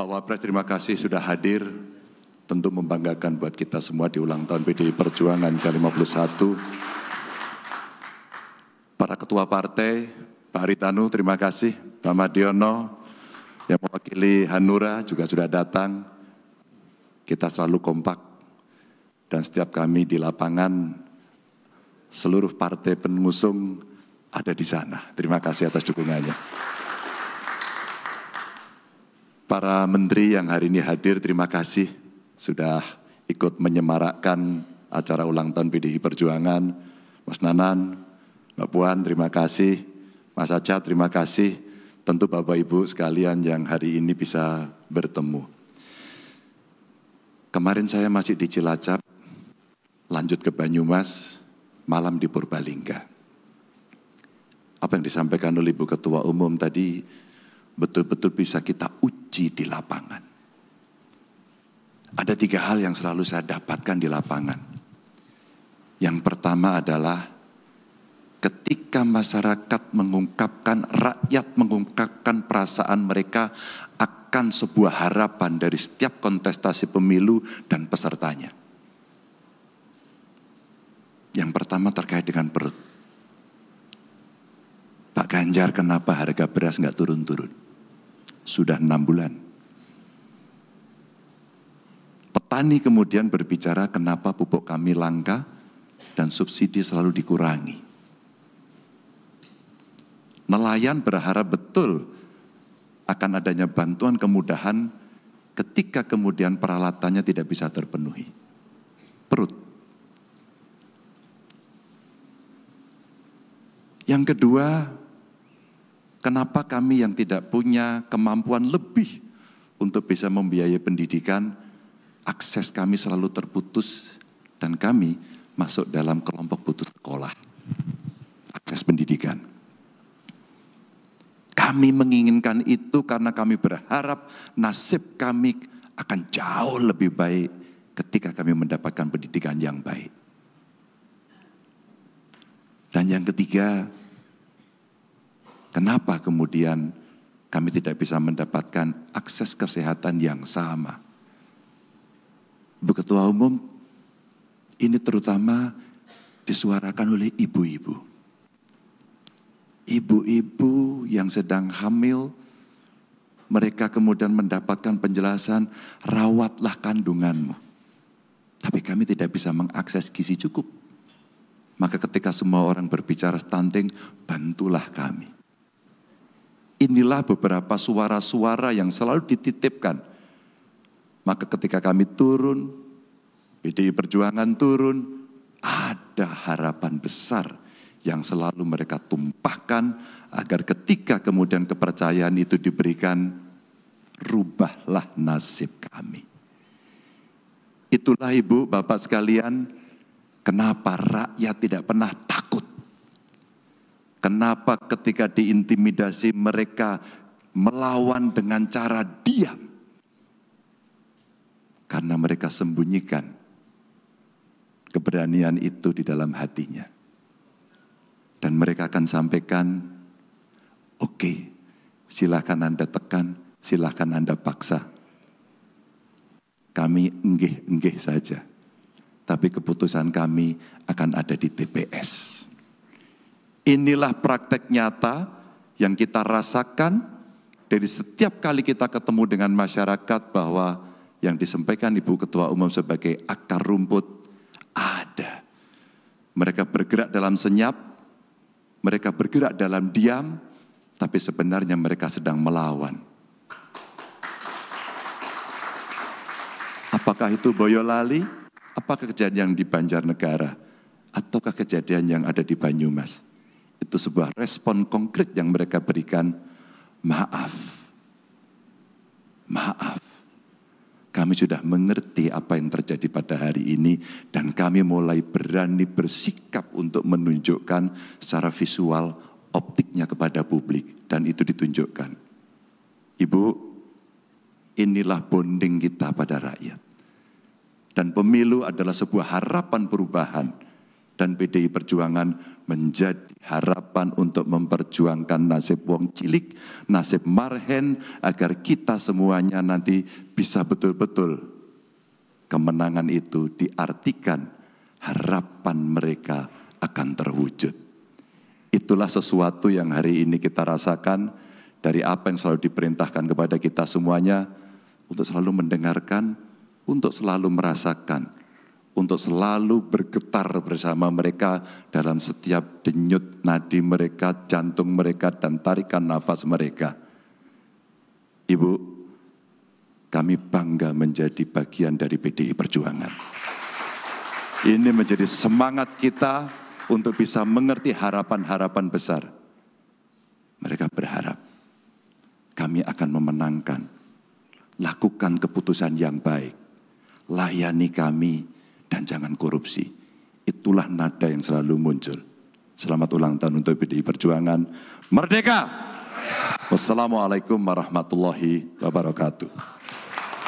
Pak Wapres terima kasih sudah hadir. Tentu membanggakan buat kita semua di ulang tahun PDI Perjuangan ke-51. Para ketua partai, Pak Ritanu terima kasih, Pak Madiono yang mewakili Hanura juga sudah datang. Kita selalu kompak dan setiap kami di lapangan seluruh partai pengusung ada di sana. Terima kasih atas dukungannya para menteri yang hari ini hadir, terima kasih sudah ikut menyemarakkan acara ulang tahun PDI Perjuangan. Mas Nanan, Mbak Puan, terima kasih. Mas Aca, terima kasih. Tentu Bapak Ibu sekalian yang hari ini bisa bertemu. Kemarin saya masih di Cilacap, lanjut ke Banyumas, malam di Purbalingga. Apa yang disampaikan oleh Ibu Ketua Umum tadi betul-betul bisa kita uji di lapangan. Ada tiga hal yang selalu saya dapatkan di lapangan. Yang pertama adalah ketika masyarakat mengungkapkan, rakyat mengungkapkan perasaan mereka akan sebuah harapan dari setiap kontestasi pemilu dan pesertanya. Yang pertama terkait dengan perut. Pak Ganjar kenapa harga beras nggak turun-turun? sudah enam bulan. Petani kemudian berbicara kenapa pupuk kami langka dan subsidi selalu dikurangi. Nelayan berharap betul akan adanya bantuan kemudahan ketika kemudian peralatannya tidak bisa terpenuhi. Perut. Yang kedua, Kenapa kami yang tidak punya kemampuan lebih untuk bisa membiayai pendidikan, akses kami selalu terputus dan kami masuk dalam kelompok putus sekolah. Akses pendidikan. Kami menginginkan itu karena kami berharap nasib kami akan jauh lebih baik ketika kami mendapatkan pendidikan yang baik. Dan yang ketiga, Kenapa kemudian kami tidak bisa mendapatkan akses kesehatan yang sama? Bu Ketua Umum, ini terutama disuarakan oleh ibu-ibu. Ibu-ibu yang sedang hamil, mereka kemudian mendapatkan penjelasan, rawatlah kandunganmu. Tapi kami tidak bisa mengakses gizi cukup. Maka ketika semua orang berbicara stunting, bantulah kami. Inilah beberapa suara-suara yang selalu dititipkan. Maka ketika kami turun, PDI Perjuangan turun, ada harapan besar yang selalu mereka tumpahkan agar ketika kemudian kepercayaan itu diberikan, rubahlah nasib kami. Itulah Ibu, Bapak sekalian, kenapa rakyat tidak pernah tahu Kenapa ketika diintimidasi mereka melawan dengan cara diam? Karena mereka sembunyikan keberanian itu di dalam hatinya. Dan mereka akan sampaikan, oke, okay, silahkan Anda tekan, silahkan Anda paksa. Kami enggih-enggih saja. Tapi keputusan kami akan ada di TPS Inilah praktek nyata yang kita rasakan dari setiap kali kita ketemu dengan masyarakat bahwa yang disampaikan Ibu Ketua Umum sebagai akar rumput ada. Mereka bergerak dalam senyap, mereka bergerak dalam diam, tapi sebenarnya mereka sedang melawan. Apakah itu Boyolali? Apakah kejadian di Banjarnegara? Ataukah kejadian yang ada di Banyumas? Itu sebuah respon konkret yang mereka berikan. Maaf. Maaf. Kami sudah mengerti apa yang terjadi pada hari ini dan kami mulai berani bersikap untuk menunjukkan secara visual optiknya kepada publik dan itu ditunjukkan. Ibu, inilah bonding kita pada rakyat. Dan pemilu adalah sebuah harapan perubahan dan PDI Perjuangan menjadi harapan untuk memperjuangkan nasib wong cilik, nasib marhen, agar kita semuanya nanti bisa betul-betul kemenangan itu diartikan harapan mereka akan terwujud. Itulah sesuatu yang hari ini kita rasakan dari apa yang selalu diperintahkan kepada kita semuanya untuk selalu mendengarkan, untuk selalu merasakan, untuk selalu bergetar bersama mereka dalam setiap denyut nadi mereka, jantung mereka, dan tarikan nafas mereka. Ibu, kami bangga menjadi bagian dari PDI Perjuangan. Ini menjadi semangat kita untuk bisa mengerti harapan-harapan besar. Mereka berharap kami akan memenangkan. Lakukan keputusan yang baik. Layani kami dan jangan korupsi. Itulah nada yang selalu muncul. Selamat ulang tahun untuk PDI Perjuangan. Merdeka! Wassalamualaikum warahmatullahi wabarakatuh.